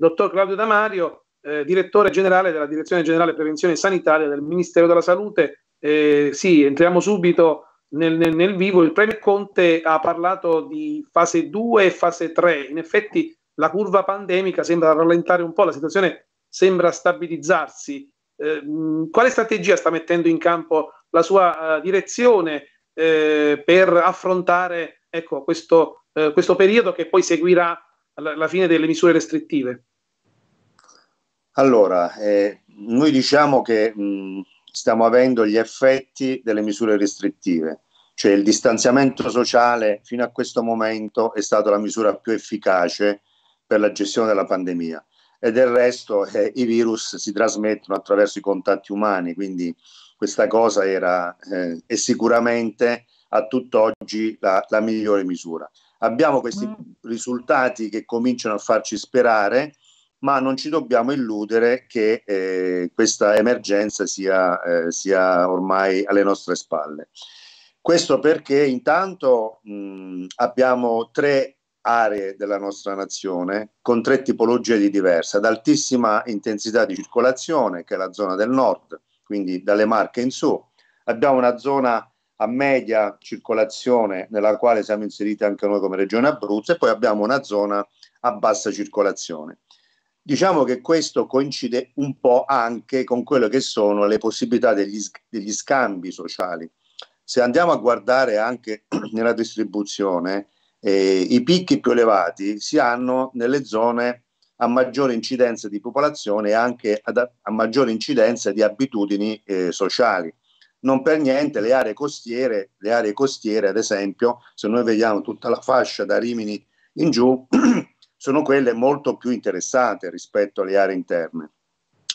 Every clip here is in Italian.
Dottor Claudio Damario, eh, direttore generale della Direzione Generale Prevenzione Sanitaria del Ministero della Salute. Eh, sì, entriamo subito nel, nel, nel, vivo. Il Premier Conte ha parlato di fase 2 e fase 3. In effetti la curva pandemica sembra rallentare un po', la situazione sembra stabilizzarsi. Eh, quale strategia sta mettendo in campo la sua uh, direzione eh, per affrontare ecco, questo, eh, questo, periodo che poi seguirà la, la fine delle misure restrittive? Allora, eh, noi diciamo che mh, stiamo avendo gli effetti delle misure restrittive, cioè il distanziamento sociale fino a questo momento è stata la misura più efficace per la gestione della pandemia e del resto eh, i virus si trasmettono attraverso i contatti umani, quindi questa cosa era eh, e sicuramente a tutt'oggi la, la migliore misura. Abbiamo questi mm. risultati che cominciano a farci sperare, ma non ci dobbiamo illudere che eh, questa emergenza sia, eh, sia, ormai alle nostre spalle. Questo perché intanto mh, abbiamo tre aree della nostra nazione con tre tipologie di diverse, ad altissima intensità di circolazione, che è la zona del nord, quindi dalle Marche in su. Abbiamo una zona a media circolazione nella quale siamo inseriti anche noi come Regione Abruzzo e poi abbiamo una zona a bassa circolazione. Diciamo che questo coincide un po' anche con quello che sono le possibilità degli, degli scambi sociali. Se andiamo a guardare anche nella distribuzione, eh, i picchi più elevati si hanno nelle zone a maggiore incidenza di popolazione e anche ad, a maggiore incidenza di abitudini eh, sociali. Non per niente le aree costiere, le aree costiere ad esempio, se noi vediamo tutta la fascia da Rimini in giù, sono quelle molto più interessate rispetto alle aree interne,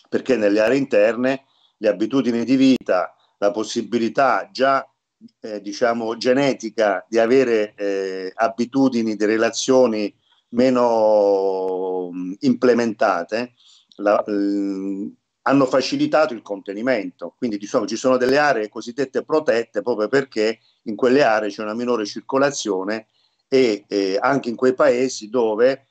perché nelle aree interne le abitudini di vita, la possibilità già eh, diciamo genetica di avere eh, abitudini di relazioni meno mh, mm, implementate, la, mh, mm, hanno facilitato il contenimento. Quindi diciamo, ci sono delle aree cosiddette protette proprio perché in quelle aree c'è una minore circolazione e eh, anche in quei paesi dove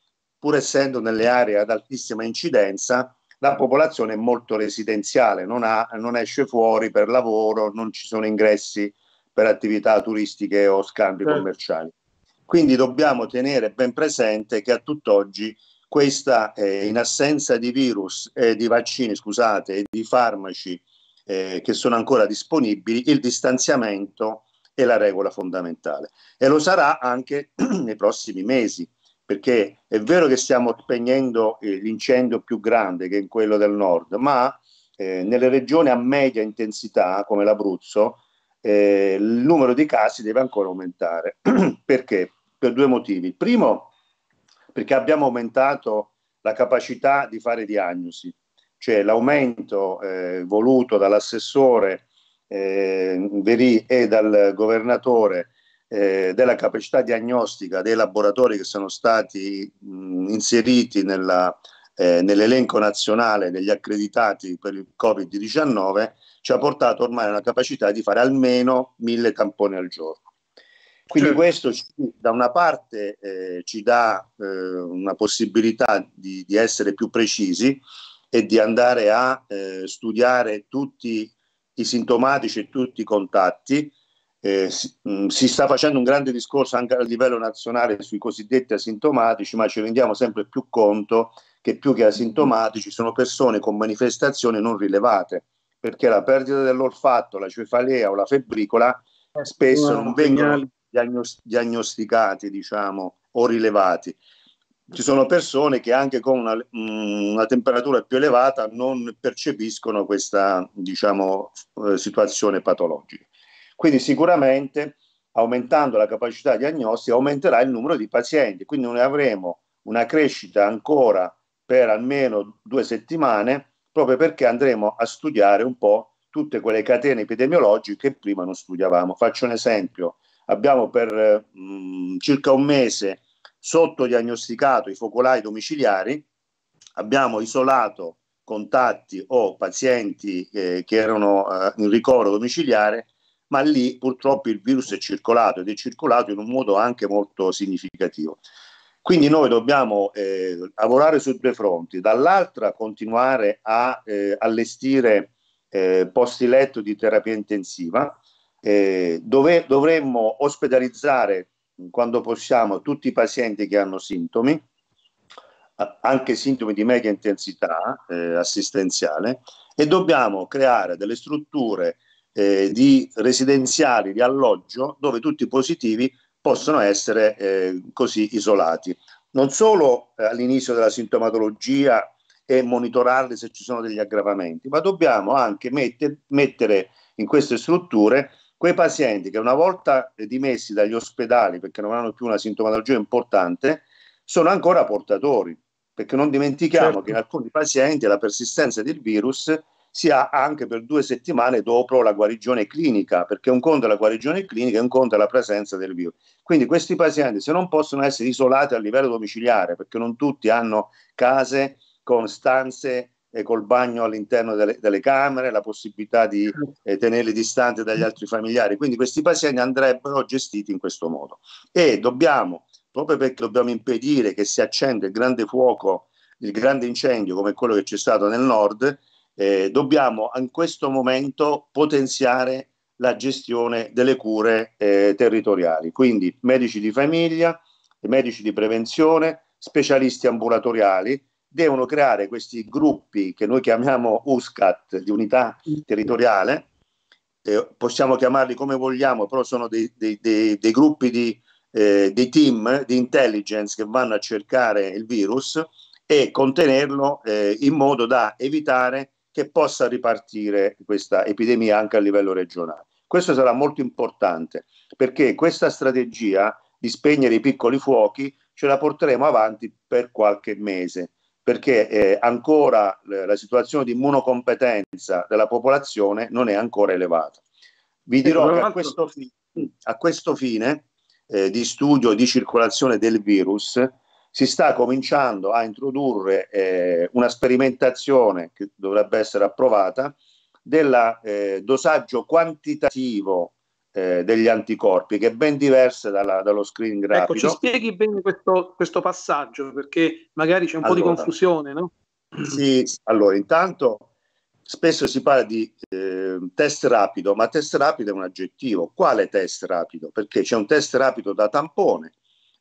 pur essendo nelle aree ad altissima incidenza, la popolazione è molto residenziale, non, ha, non esce fuori per lavoro, non ci sono ingressi per attività turistiche o scambi commerciali. Quindi dobbiamo tenere ben presente che a tutt'oggi questa, eh, in assenza di virus, eh, di vaccini, scusate, e di farmaci eh, che sono ancora disponibili, il distanziamento è la regola fondamentale e lo sarà anche nei prossimi mesi perché è vero che stiamo spegnendo eh, l'incendio più grande che è quello del nord, ma eh, nelle regioni a media intensità come l'Abruzzo eh, il numero di casi deve ancora aumentare. perché? Per due motivi. Il primo, perché abbiamo aumentato la capacità di fare diagnosi, cioè l'aumento eh, voluto dall'assessore eh, Verì e dal governatore eh, della capacità diagnostica dei laboratori che sono stati mh, inseriti nella, eh, nell'elenco nazionale degli accreditati per il Covid-19 ci ha portato ormai a una capacità di fare almeno mille tamponi al giorno. Quindi certo. questo ci, da una parte eh, ci dà eh, una possibilità di, di, essere più precisi e di andare a eh, studiare tutti i sintomatici e tutti i contatti eh, si, mh, mm, si, sta facendo un grande discorso anche a livello nazionale sui cosiddetti asintomatici, ma ci rendiamo sempre più conto che più che asintomatici sono persone con manifestazioni non rilevate, perché la perdita dell'olfatto, la cefalea o la febbricola eh, spesso non vengono diagnos- diagnosticati, diciamo, o rilevati. Ci sono persone che anche con una, mm, una temperatura più elevata non percepiscono questa diciamo, eh, situazione patologica. Quindi sicuramente aumentando la capacità diagnostica aumenterà il numero di pazienti, quindi noi avremo una crescita ancora per almeno due settimane, proprio perché andremo a studiare un po' tutte quelle catene epidemiologiche che prima non studiavamo. Faccio un esempio, abbiamo per mh, mm, circa un mese sottodiagnosticato i focolai domiciliari, abbiamo isolato contatti o pazienti eh, che erano eh, in ricovero domiciliare ma lì purtroppo il virus è circolato ed è circolato in un modo anche molto significativo. Quindi noi dobbiamo eh, lavorare su due fronti, dall'altra continuare a eh, allestire eh, posti letto di terapia intensiva, eh, dove dovremmo ospedalizzare quando possiamo tutti i pazienti che hanno sintomi, anche sintomi di media intensità eh, assistenziale, e dobbiamo creare delle strutture eh, di residenziali, di alloggio, dove tutti i positivi possono essere eh, così isolati. Non solo eh, all'inizio della sintomatologia e monitorarli se ci sono degli aggravamenti, ma dobbiamo anche metter, mettere in queste strutture quei pazienti che una volta dimessi dagli ospedali perché non hanno più una sintomatologia importante, sono ancora portatori, perché non dimentichiamo certo. che in alcuni pazienti la persistenza del virus sia anche per due settimane dopo la guarigione clinica, perché un conto è la guarigione clinica e un conto è la presenza del virus. Quindi questi pazienti, se non possono essere isolati a livello domiciliare, perché non tutti hanno case con stanze e eh, col bagno all'interno delle, delle camere, la possibilità di certo. eh, tenerli distanti dagli altri familiari, quindi questi pazienti andrebbero gestiti in questo modo. E dobbiamo, proprio perché dobbiamo impedire che si accenda il grande fuoco, il grande incendio come quello che c'è stato nel nord, eh, dobbiamo in questo momento potenziare la gestione delle cure eh, territoriali, quindi medici di famiglia, medici di prevenzione, specialisti ambulatoriali, devono creare questi gruppi che noi chiamiamo USCAT, di unità territoriale, eh, possiamo chiamarli come vogliamo, però sono dei, dei, dei, dei gruppi di, eh, dei team di intelligence che vanno a cercare il virus e contenerlo eh, in modo da evitare che possa ripartire questa epidemia anche a livello regionale. Questo sarà molto importante perché questa strategia di spegnere i piccoli fuochi ce la porteremo avanti per qualche mese perché eh, ancora eh, la situazione di immunocompetenza della popolazione non è ancora elevata. Vi ecco, dirò che a questo, fi- a questo fine eh, di studio di circolazione del virus si sta cominciando a introdurre eh, una sperimentazione che dovrebbe essere approvata del eh, dosaggio quantitativo eh, degli anticorpi, che è ben diversa dalla, dallo screening rapido. Ecco, ci spieghi bene questo, questo passaggio, perché magari c'è un allora, po' di confusione, no? Sì, allora, intanto spesso si parla di eh, test rapido, ma test rapido è un aggettivo. Quale test rapido? Perché c'è un test rapido da tampone,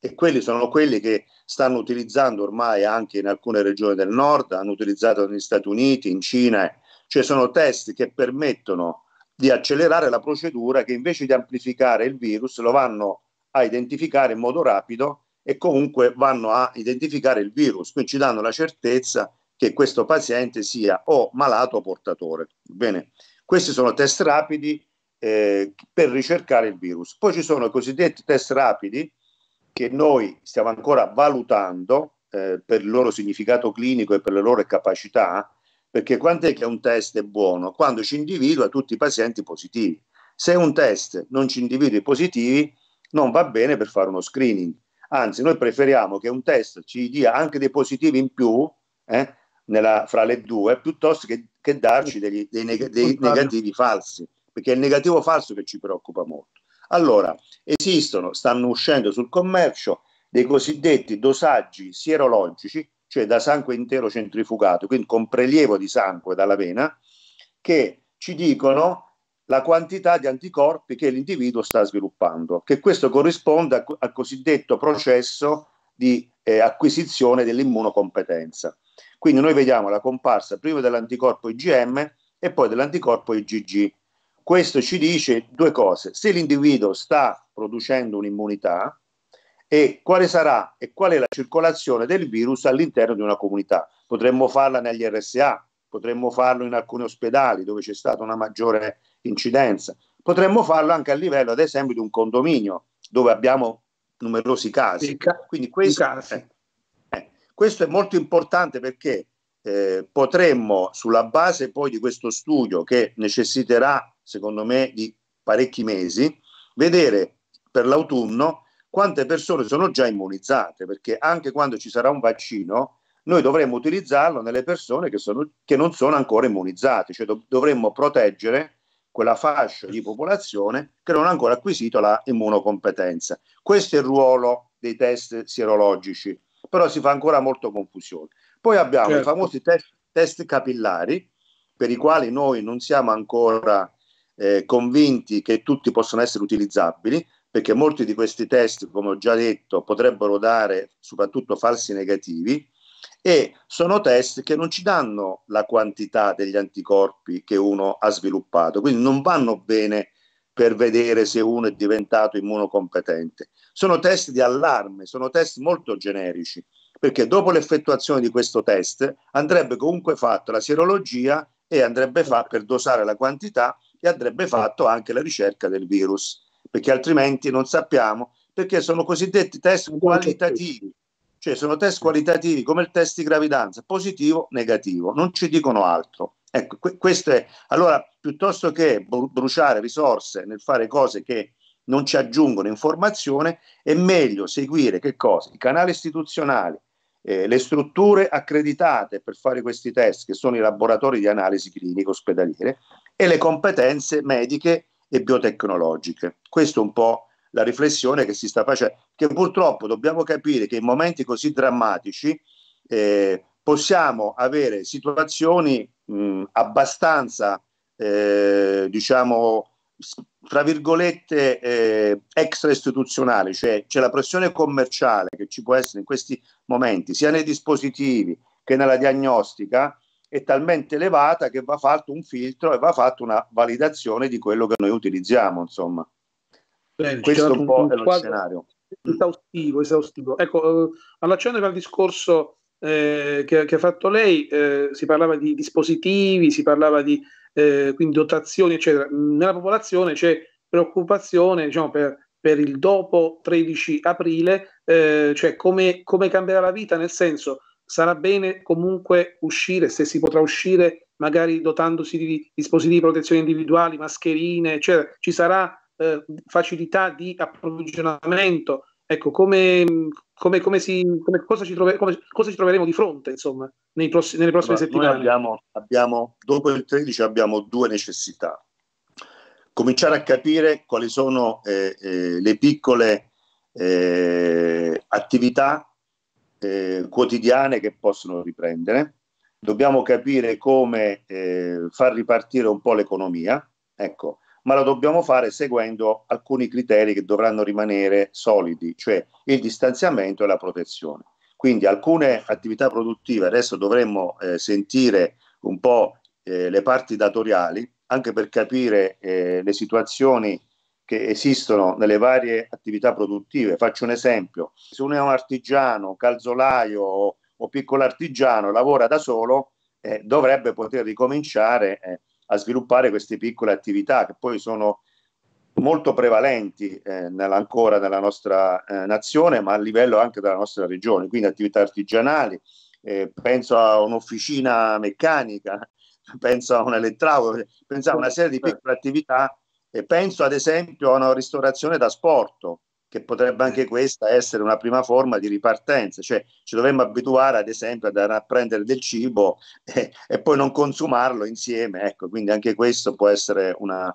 e quelli sono quelli che stanno utilizzando ormai anche in alcune regioni del nord, hanno utilizzato negli Stati Uniti, in Cina, cioè sono test che permettono di accelerare la procedura che invece di amplificare il virus lo vanno a identificare in modo rapido e comunque vanno a identificare il virus, quindi ci danno la certezza che questo paziente sia o malato o portatore. Bene, questi sono test rapidi eh, per ricercare il virus. Poi ci sono i cosiddetti test rapidi che noi stiamo ancora valutando eh, per il loro significato clinico e per le loro capacità, perché quando è che un test è buono? Quando ci individua tutti i pazienti positivi. Se un test non ci individua i positivi, non va bene per fare uno screening. Anzi, noi preferiamo che un test ci dia anche dei positivi in più eh, nella, fra le due, piuttosto che, che darci degli, dei, neg- dei negativi falsi, perché è il negativo falso che ci preoccupa molto. Allora, esistono, stanno uscendo sul commercio dei cosiddetti dosaggi sierologici, cioè da sangue intero centrifugato, quindi con prelievo di sangue dalla vena, che ci dicono la quantità di anticorpi che l'individuo sta sviluppando, che questo corrisponde al cosiddetto processo di eh, acquisizione dell'immunocompetenza. Quindi noi vediamo la comparsa prima dell'anticorpo IgM e poi dell'anticorpo IgG, questo ci dice due cose, se l'individuo sta producendo un'immunità e quale sarà e qual è la circolazione del virus all'interno di una comunità. Potremmo farla negli RSA, potremmo farlo in alcuni ospedali dove c'è stata una maggiore incidenza, potremmo farlo anche a livello ad esempio di un condominio dove abbiamo numerosi casi. Quindi questo, eh, eh, questo è molto importante perché eh, potremmo sulla base poi di questo studio che necessiterà secondo me, di parecchi mesi, vedere per l'autunno quante persone sono già immunizzate, perché anche quando ci sarà un vaccino, noi dovremmo utilizzarlo nelle persone che, sono, che non sono ancora immunizzate, cioè dovremmo proteggere quella fascia di popolazione che non ha ancora acquisito la immunocompetenza. Questo è il ruolo dei test sierologici, però si fa ancora molto confusione. Poi abbiamo certo. i famosi test, test capillari, per i quali noi non siamo ancora eh, convinti che tutti possano essere utilizzabili, perché molti di questi test, come ho già detto, potrebbero dare soprattutto falsi negativi e sono test che non ci danno la quantità degli anticorpi che uno ha sviluppato, quindi non vanno bene per vedere se uno è diventato immunocompetente. Sono test di allarme, sono test molto generici, perché dopo l'effettuazione di questo test andrebbe comunque fatta la sierologia e andrebbe fatta per dosare la quantità e andrebbe fatto anche la ricerca del virus, perché altrimenti non sappiamo, perché sono cosiddetti test qualitativi, cioè sono test qualitativi come il test di gravidanza, positivo, negativo, non ci dicono altro. Ecco, questo è. Allora, piuttosto che bruciare risorse nel fare cose che non ci aggiungono informazione, è meglio seguire che cosa? I canali istituzionali, eh, le strutture accreditate per fare questi test, che sono i laboratori di analisi clinica ospedaliere, e le competenze mediche e biotecnologiche. Questa è un po' la riflessione che si sta facendo, che purtroppo dobbiamo capire che in momenti così drammatici eh, possiamo avere situazioni mh, abbastanza, eh, diciamo, tra virgolette, eh, extra istituzionali, cioè c'è la pressione commerciale che ci può essere in questi momenti, sia nei dispositivi che nella diagnostica, è talmente elevata che va fatto un filtro e va fatta una validazione di quello che noi utilizziamo, insomma. Bene, Questo certo, un po' un è lo scenario. Esaustivo, esaustivo. Ecco, eh, allacciandomi al discorso eh, che, che, ha fatto lei, eh, si parlava di dispositivi, si parlava di eh, quindi dotazioni, eccetera. Nella popolazione c'è preoccupazione diciamo, per, per il dopo 13 aprile, eh, cioè come, come cambierà la vita, nel senso sarà bene comunque uscire, se si potrà uscire, magari dotandosi di dispositivi di protezione individuali, mascherine, eccetera. Ci sarà eh, facilità di approvvigionamento. Ecco, come, come, come si, come, cosa, ci trove, cosa, ci troveremo di fronte, insomma, pross- nelle prossime allora, settimane? Abbiamo, abbiamo, dopo il 13 abbiamo due necessità. Cominciare a capire quali sono eh, eh, le piccole eh, attività eh, quotidiane che possono riprendere, dobbiamo capire come eh, far ripartire un po' l'economia, ecco, ma lo dobbiamo fare seguendo alcuni criteri che dovranno rimanere solidi, cioè il distanziamento e la protezione. Quindi alcune attività produttive adesso dovremmo eh, sentire un po' eh, le parti datoriali anche per capire eh, le situazioni che esistono nelle varie attività produttive. Faccio un esempio, se uno è un artigiano, calzolaio o, o piccolo artigiano, lavora da solo, eh, dovrebbe poter ricominciare eh, a sviluppare queste piccole attività che poi sono molto prevalenti eh, nella, ancora nella nostra eh, nazione, ma a livello anche della nostra regione, quindi attività artigianali, eh, penso a un'officina meccanica, penso a un elettraulo, penso a una serie di certo. piccole attività e penso ad esempio a una ristorazione da sport, che potrebbe mm. anche questa essere una prima forma di ripartenza, cioè ci dovremmo abituare ad esempio ad andare a prendere del cibo e, e, poi non consumarlo insieme, ecco, quindi anche questo può essere una...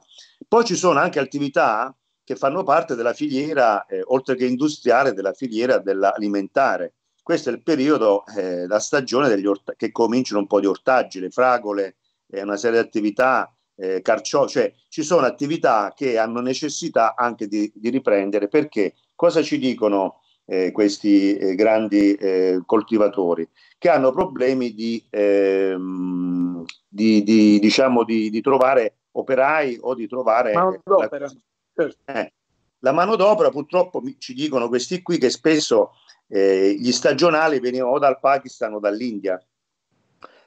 Poi ci sono anche attività che fanno parte della filiera, eh, oltre che industriale, della filiera dell'alimentare. Questo è il periodo, eh, la stagione degli ort- che cominciano un po' di ortaggi, le fragole, eh, una serie di attività eh, carciofo, cioè ci sono attività che hanno necessità anche di, di riprendere perché cosa ci dicono eh, questi eh, grandi eh, coltivatori che hanno problemi di, ehm, di, di diciamo di, di, trovare operai o di trovare manodopera. La, eh, la manodopera purtroppo ci dicono questi qui che spesso eh, gli stagionali venivano o dal Pakistan o dall'India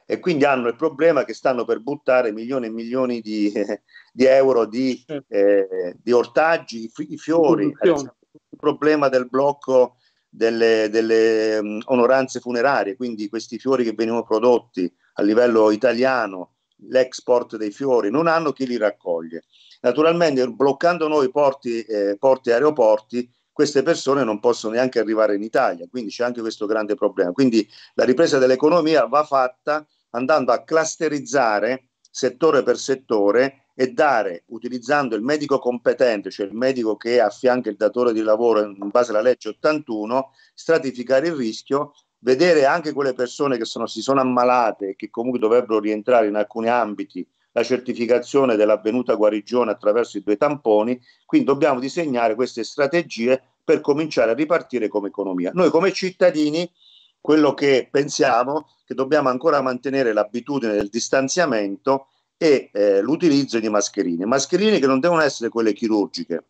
e quindi hanno il problema che stanno per buttare milioni e milioni di, di euro di, eh, di, ortaggi, i fiori, eh, il problema del blocco delle, delle onoranze funerarie, quindi questi fiori che venivano prodotti a livello italiano, l'export dei fiori, non hanno chi li raccoglie. Naturalmente bloccando noi porti, eh, porti e aeroporti queste persone non possono neanche arrivare in Italia, quindi c'è anche questo grande problema. Quindi la ripresa dell'economia va fatta andando a clusterizzare settore per settore e dare, utilizzando il medico competente, cioè il medico che affianca il datore di lavoro in base alla legge 81, stratificare il rischio, vedere anche quelle persone che sono, si sono ammalate e che comunque dovrebbero rientrare in alcuni ambiti la certificazione dell'avvenuta guarigione attraverso i due tamponi, quindi dobbiamo disegnare queste strategie per cominciare a ripartire come economia. Noi come cittadini quello che pensiamo è che dobbiamo ancora mantenere l'abitudine del distanziamento e eh, l'utilizzo di mascherine, mascherine che non devono essere quelle chirurgiche,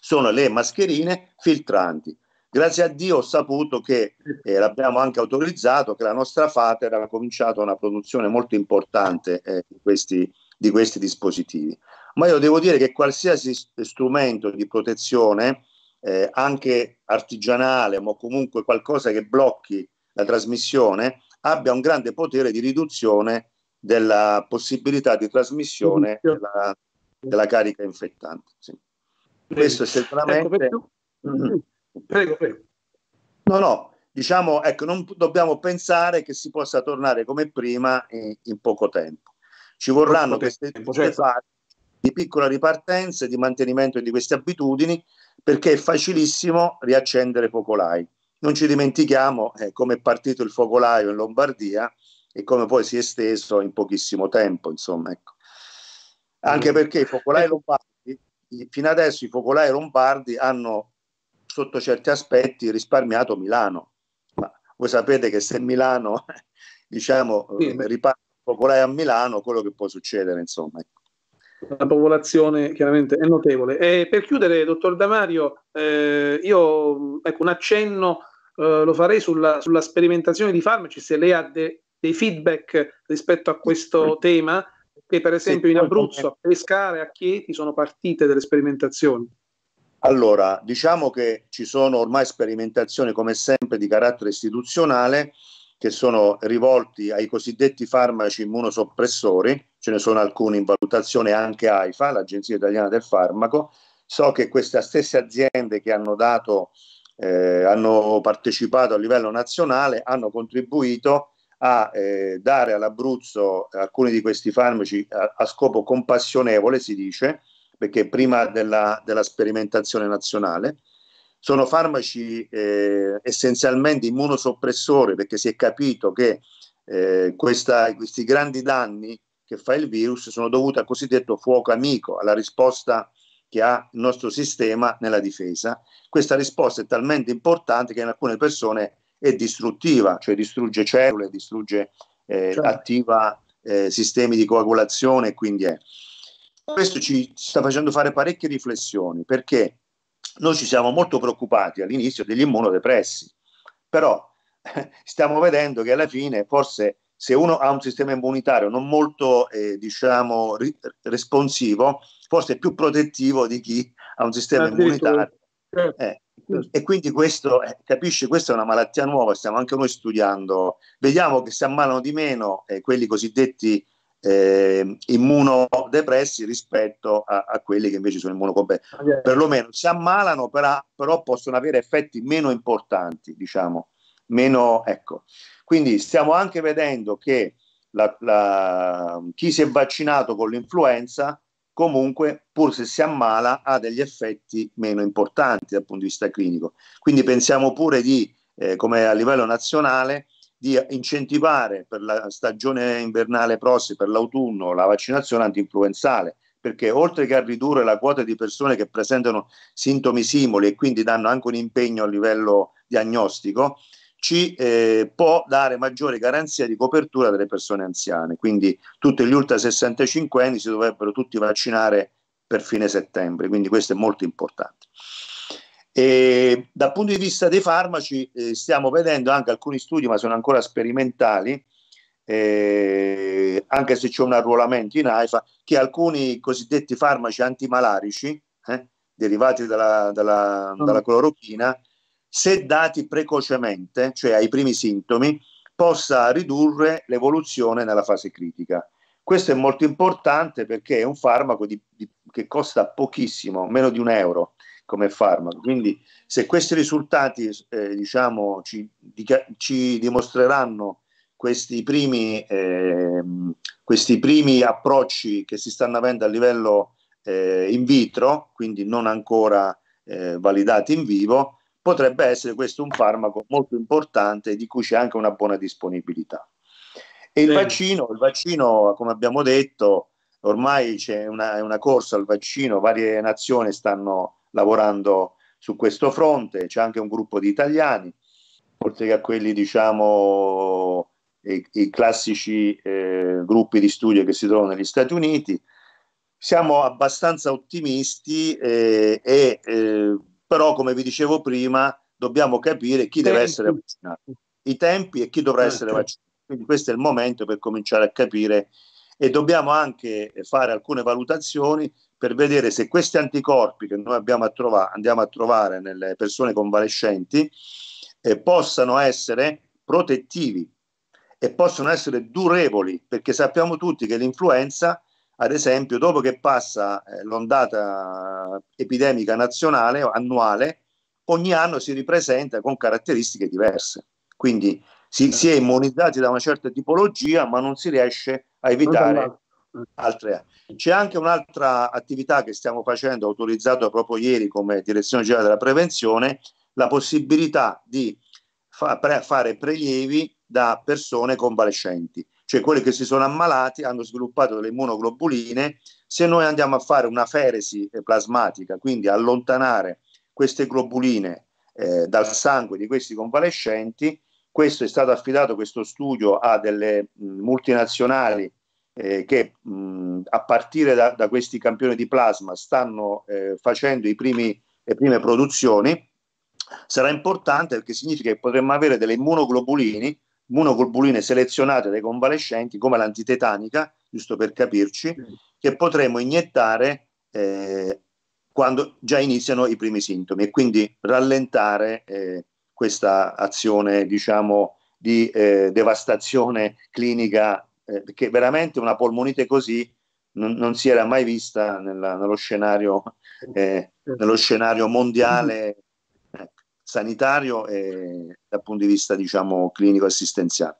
sono le mascherine filtranti. Grazie a Dio ho saputo che, eh, l'abbiamo anche autorizzato, che la nostra FATER ha cominciato una produzione molto importante eh, di, questi, di, questi, dispositivi. Ma io devo dire che qualsiasi strumento di protezione, eh, anche artigianale, ma comunque qualcosa che blocchi la trasmissione, abbia un grande potere di riduzione della possibilità di trasmissione della, della carica infettante. Sì. Questo è sicuramente... Ecco, Prego, prego. No, no, diciamo, ecco, non dobbiamo pensare che si possa tornare come prima in, in poco tempo. Ci vorranno queste, tempo, certo. fasi di piccola ripartenza e di mantenimento di queste abitudini perché è facilissimo riaccendere focolai. Non ci dimentichiamo eh, come è partito il focolaio in Lombardia e come poi si è esteso in pochissimo tempo, insomma, ecco. Anche mm. perché i focolai eh. lombardi, fino adesso i focolai lombardi hanno sotto certi aspetti risparmiato Milano. Ma voi sapete che se Milano, diciamo, sì. Eh, riparte popolare a Milano, quello che può succedere, insomma. Ecco. La popolazione chiaramente è notevole. E per chiudere, dottor Damario, eh, io ecco, un accenno eh, lo farei sulla, sulla, sperimentazione di farmaci, se lei ha de, dei feedback rispetto a questo tema, che per esempio in Abruzzo, a Pescare, a Chieti sono partite delle sperimentazioni. Allora, diciamo che ci sono ormai sperimentazioni, come sempre, di carattere istituzionale che sono rivolti ai cosiddetti farmaci immunosoppressori, ce ne sono alcuni in valutazione anche AIFA, l'Agenzia Italiana del Farmaco. So che queste stesse aziende che hanno, dato, eh, hanno partecipato a livello nazionale hanno contribuito a eh, dare all'Abruzzo alcuni di questi farmaci a, a scopo compassionevole, si dice, perché prima della, della sperimentazione nazionale. Sono farmaci eh, essenzialmente immunosoppressori perché si è capito che eh, questa, questi grandi danni che fa il virus sono dovuti al cosiddetto fuoco amico, alla risposta che ha il nostro sistema nella difesa. Questa risposta è talmente importante che in alcune persone è distruttiva, cioè distrugge cellule, distrugge, eh, cioè. attiva eh, sistemi di coagulazione e quindi è questo ci sta facendo fare parecchie riflessioni perché noi ci siamo molto preoccupati all'inizio degli immunodepressi, però stiamo vedendo che alla fine forse se uno ha un sistema immunitario non molto eh, diciamo ri- responsivo, forse è più protettivo di chi ha un sistema immunitario. Certo. Eh, e quindi questo, eh, capisci, questa è una malattia nuova, stiamo anche noi studiando, vediamo che si ammalano di meno eh, quelli cosiddetti eh, immunodepressi rispetto a, a, quelli che invece sono immunocompressi. Okay. Ah, perlomeno si ammalano, però, però, possono avere effetti meno importanti, diciamo, meno, ecco. Quindi stiamo anche vedendo che la, la, chi si è vaccinato con l'influenza comunque, pur se si ammala, ha degli effetti meno importanti dal punto di vista clinico. Quindi pensiamo pure di, eh, come a livello nazionale, di incentivare per la stagione invernale prossima, per l'autunno, la vaccinazione antinfluenzale, perché oltre che a ridurre la quota di persone che presentano sintomi simili e quindi danno anche un impegno a livello diagnostico, ci eh, può dare maggiore garanzia di copertura delle persone anziane. Quindi tutti gli ultra 65 anni si dovrebbero tutti vaccinare per fine settembre, quindi questo è molto importante. E dal punto di vista dei farmaci eh, stiamo vedendo anche alcuni studi, ma sono ancora sperimentali, eh, anche se c'è un arruolamento in AIFA, che alcuni cosiddetti farmaci antimalarici, eh, derivati dalla, dalla, mm. dalla, clorochina, se dati precocemente, cioè ai primi sintomi, possa ridurre l'evoluzione nella fase critica. Questo è molto importante perché è un farmaco di, di, che costa pochissimo, meno di un euro come farmaco. Quindi se questi risultati eh, diciamo, ci, dica, ci, dimostreranno questi primi, eh, questi primi, approcci che si stanno avendo a livello eh, in vitro, quindi non ancora eh, validati in vivo, potrebbe essere questo un farmaco molto importante di cui c'è anche una buona disponibilità. E il, sì. vaccino, il vaccino, come abbiamo detto, ormai c'è una, una corsa al vaccino, varie nazioni stanno lavorando su questo fronte, c'è anche un gruppo di italiani, oltre che a quelli diciamo i, i classici eh, gruppi di studio che si trovano negli Stati Uniti. Siamo abbastanza ottimisti, eh, e, eh, però come vi dicevo prima dobbiamo capire chi deve essere vaccinato, i tempi e chi dovrà ah, essere certo. vaccinato. Quindi questo è il momento per cominciare a capire e dobbiamo anche fare alcune valutazioni per vedere se questi anticorpi che noi a trovare, andiamo a trovare nelle persone convalescenti eh, possano essere protettivi e possono essere durevoli, perché sappiamo tutti che l'influenza, ad esempio, dopo che passa eh, l'ondata epidemica nazionale o annuale, ogni anno si ripresenta con caratteristiche diverse. Quindi si, si, è immunizzati da una certa tipologia, ma non si riesce a evitare altre. C'è anche un'altra attività che stiamo facendo, autorizzata proprio ieri come Direzione Generale della Prevenzione, la possibilità di fa, pre, fare prelievi da persone convalescenti, cioè quelli che si sono ammalati, hanno sviluppato delle immunoglobuline. Se noi andiamo a fare una feresi eh, plasmatica, quindi allontanare queste globuline eh, dal sangue di questi convalescenti, questo è stato affidato questo studio a delle multinazionali eh, che mh, a partire da, da, questi campioni di plasma stanno eh, facendo primi, le prime produzioni, sarà importante perché significa che potremmo avere delle immunoglobulini, immunoglobuline selezionate dai convalescenti come l'antitetanica, giusto per capirci, che potremo iniettare eh, quando già iniziano i primi sintomi e quindi rallentare eh, questa azione diciamo, di eh, devastazione clinica eh, perché veramente una polmonite così non, non si era mai vista nella, nello, scenario, eh, nello, scenario, mondiale eh, sanitario e dal punto di vista diciamo, clinico assistenziale.